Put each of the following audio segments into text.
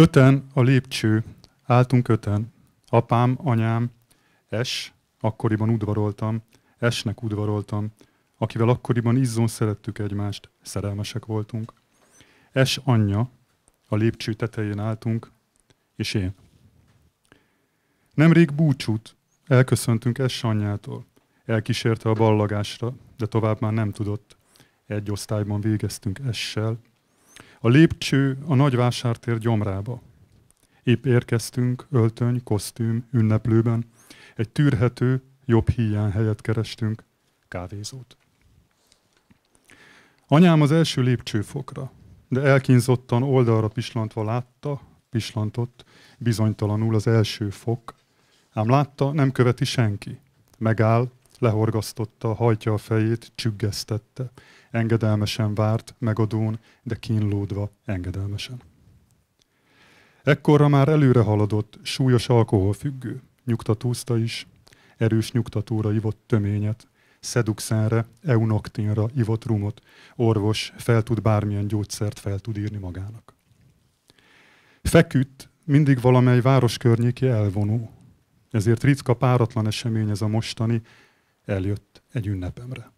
Öten a lépcső, álltunk öten. Apám, anyám, Es, akkoriban udvaroltam, Esnek udvaroltam, akivel akkoriban izzon szerettük egymást, szerelmesek voltunk. Es anyja, a lépcső tetején álltunk, és én. Nemrég búcsút elköszöntünk Es anyjától. Elkísérte a ballagásra, de tovább már nem tudott. Egy osztályban végeztünk Essel, a lépcső a nagyvásártér gyomrába. Épp érkeztünk, öltöny, kosztüm, ünneplőben. Egy tűrhető, jobb híján helyet kerestünk, kávézót. Anyám az első lépcsőfokra, de elkínzottan oldalra pislantva látta, pislantott, bizonytalanul az első fok, ám látta, nem követi senki. Megáll, lehorgasztotta, hajtja a fejét, csüggesztette. Engedelmesen várt, megadón, de kínlódva, engedelmesen. Ekkorra már előre haladott, súlyos alkoholfüggő, nyugtatózta is, erős nyugtatóra ivott töményet, szeduxenre, eunoktinra ivott rumot, orvos fel tud bármilyen gyógyszert fel tud írni magának. Feküdt, mindig valamely város környéki elvonó, ezért ritka páratlan esemény ez a mostani, eljött egy ünnepemre.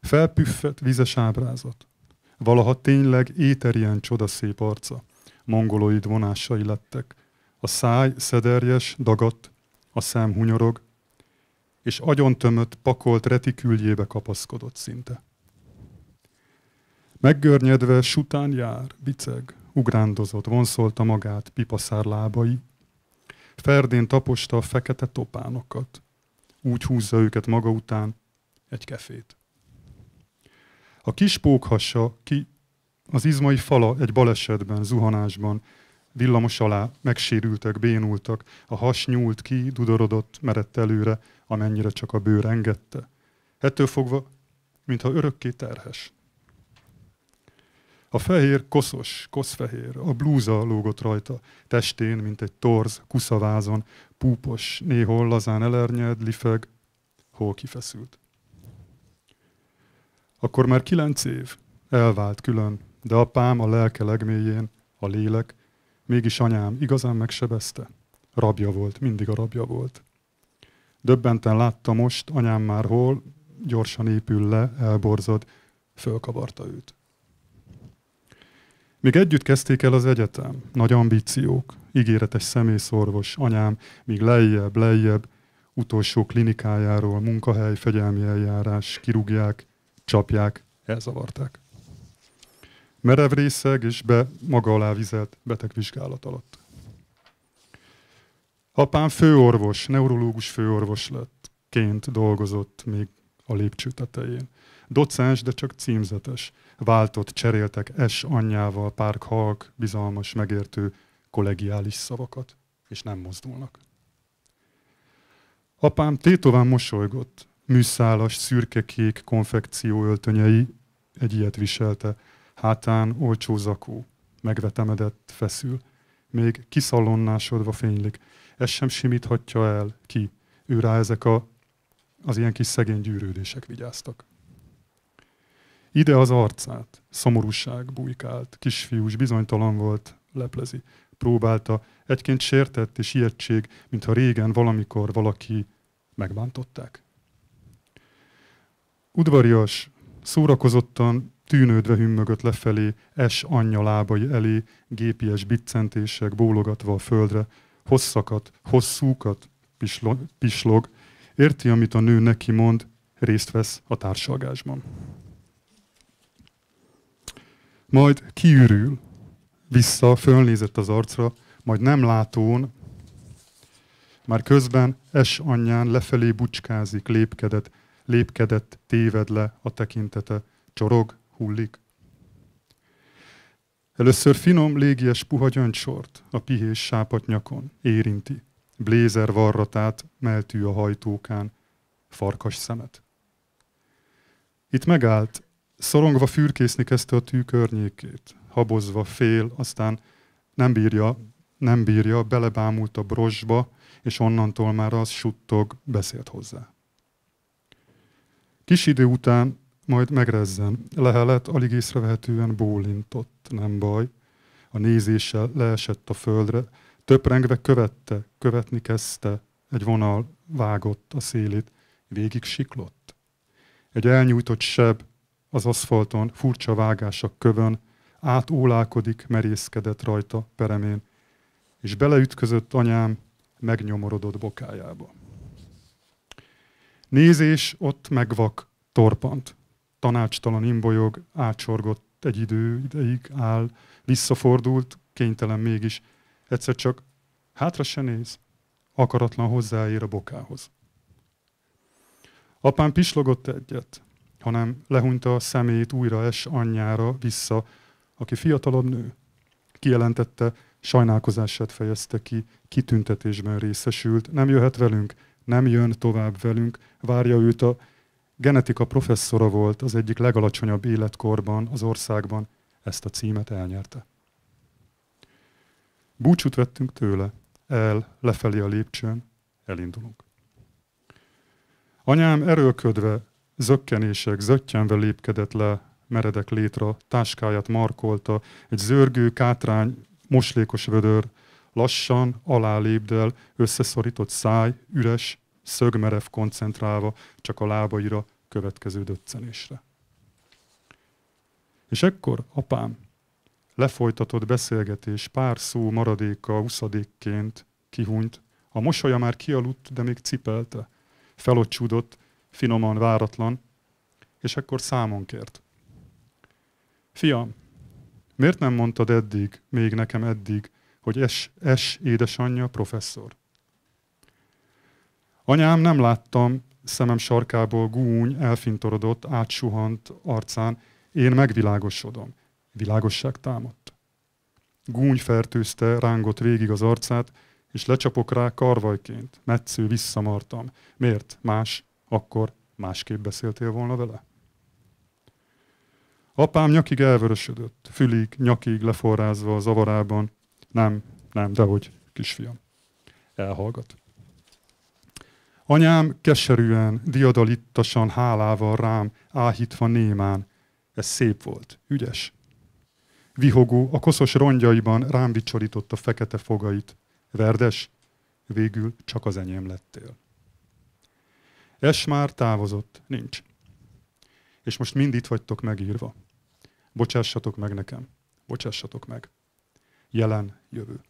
Felpüffett vizes ábrázat, valaha tényleg éterien csodaszép arca, mongoloid vonásai lettek, a száj szederjes, dagadt, a szem hunyorog, és tömött, pakolt retiküljébe kapaszkodott szinte. Meggörnyedve sután jár, biceg, ugrándozott, vonszolta magát pipaszár lábai, Ferdén taposta a fekete topánokat, úgy húzza őket maga után egy kefét. A kis pókhassa ki az izmai fala egy balesetben, zuhanásban, villamos alá, megsérültek, bénultak, a has nyúlt ki, dudorodott, merett előre, amennyire csak a bőr engedte. Ettől fogva, mintha örökké terhes. A fehér koszos, koszfehér, a blúza lógott rajta, testén, mint egy torz, kuszavázon, púpos, néhol lazán elernyed, lifeg, hol kifeszült. Akkor már kilenc év, elvált külön, de apám a lelke legmélyén, a lélek, mégis anyám igazán megsebezte. Rabja volt, mindig a rabja volt. Döbbenten látta most, anyám már hol, gyorsan épül le, elborzad, fölkavarta őt. Még együtt kezdték el az egyetem. Nagy ambíciók, ígéretes személyszorvos, anyám, még lejjebb, lejjebb, utolsó klinikájáról, munkahely, fegyelmi eljárás, kirúgják, csapják, elzavarták. Merev részeg és be maga alá vizelt betegvizsgálat alatt. Apám főorvos, neurológus főorvos lett, ként dolgozott még a lépcső tetején. Docens, de csak címzetes. Váltott cseréltek es anyjával pár halk, bizalmas, megértő, kollegiális szavakat, és nem mozdulnak. Apám tétován mosolygott, műszálas, szürke-kék konfekció öltönyei, egy ilyet viselte, hátán olcsó zakó, megvetemedett, feszül, még kiszalonnásodva fénylik, ez sem simíthatja el ki, ő rá ezek a, az ilyen kis szegény gyűrődések vigyáztak. Ide az arcát, szomorúság bujkált, kisfiús, bizonytalan volt, leplezi. Próbálta, egyként sértett és ijegység, mintha régen valamikor valaki megbántották. Udvarias, szórakozottan, tűnődve hümmögött lefelé, es anyja lábai elé, gépies biccentések bólogatva a földre, hosszakat, hosszúkat pislog, pislog érti, amit a nő neki mond, részt vesz a társalgásban majd kiürül, vissza, fölnézett az arcra, majd nem látón, már közben es anyján lefelé bucskázik, lépkedett, lépkedett, téved le a tekintete, csorog, hullik. Először finom, légies puha gyöngysort a pihés sápat nyakon érinti, blézer varratát meltű a hajtókán, farkas szemet. Itt megállt, Szorongva fürkészni kezdte a tű környékét, habozva fél, aztán nem bírja, nem bírja, belebámult a brosba, és onnantól már az suttog, beszélt hozzá. Kis idő után majd megrezzen. Lehelet alig észrevehetően bólintott, nem baj. A nézése leesett a földre, töprengve követte, követni kezdte, egy vonal vágott a szélét, végig siklott. Egy elnyújtott seb, az aszfalton, furcsa vágások kövön, átólálkodik, merészkedett rajta peremén, és beleütközött anyám megnyomorodott bokájába. Nézés ott megvak, torpant. Tanácstalan imbolyog, átsorgott egy idő ideig, áll, visszafordult, kénytelen mégis. Egyszer csak hátra se néz, akaratlan hozzáér a bokához. Apám pislogott egyet, hanem lehunyta a szemét újra es anyjára vissza, aki fiatalabb nő. Kijelentette, sajnálkozását fejezte ki, kitüntetésben részesült, nem jöhet velünk, nem jön tovább velünk, várja őt a genetika professzora volt az egyik legalacsonyabb életkorban az országban, ezt a címet elnyerte. Búcsút vettünk tőle, el, lefelé a lépcsőn, elindulunk. Anyám erőlködve Zökkenések, zöttyenve lépkedett le meredek létra, táskáját markolta, egy zörgő, kátrány, moslékos vödör, lassan, lépdel, összeszorított száj, üres, szögmerev koncentrálva, csak a lábaira következő döccenésre. És ekkor apám, lefolytatott beszélgetés pár szó maradéka uszadékként kihunyt a mosolya már kialudt, de még cipelte. Felocsúdott, finoman, váratlan, és akkor számon kért. Fiam, miért nem mondtad eddig, még nekem eddig, hogy es, es édesanyja professzor? Anyám, nem láttam, szemem sarkából gúny elfintorodott, átsuhant arcán, én megvilágosodom. Világosság támadt. Gúny fertőzte, rángott végig az arcát, és lecsapok rá karvajként. Metsző visszamartam. Miért? Más? akkor másképp beszéltél volna vele? Apám nyakig elvörösödött, fülig, nyakig leforrázva a zavarában. Nem, nem, dehogy, kisfiam. Elhallgat. Anyám keserűen, diadalittasan, hálával rám, áhítva némán. Ez szép volt, ügyes. Vihogó, a koszos rongyaiban rám a fekete fogait. Verdes, végül csak az enyém lettél. Es már távozott. Nincs. És most mind itt vagytok megírva. Bocsássatok meg nekem. Bocsássatok meg. Jelen, jövő.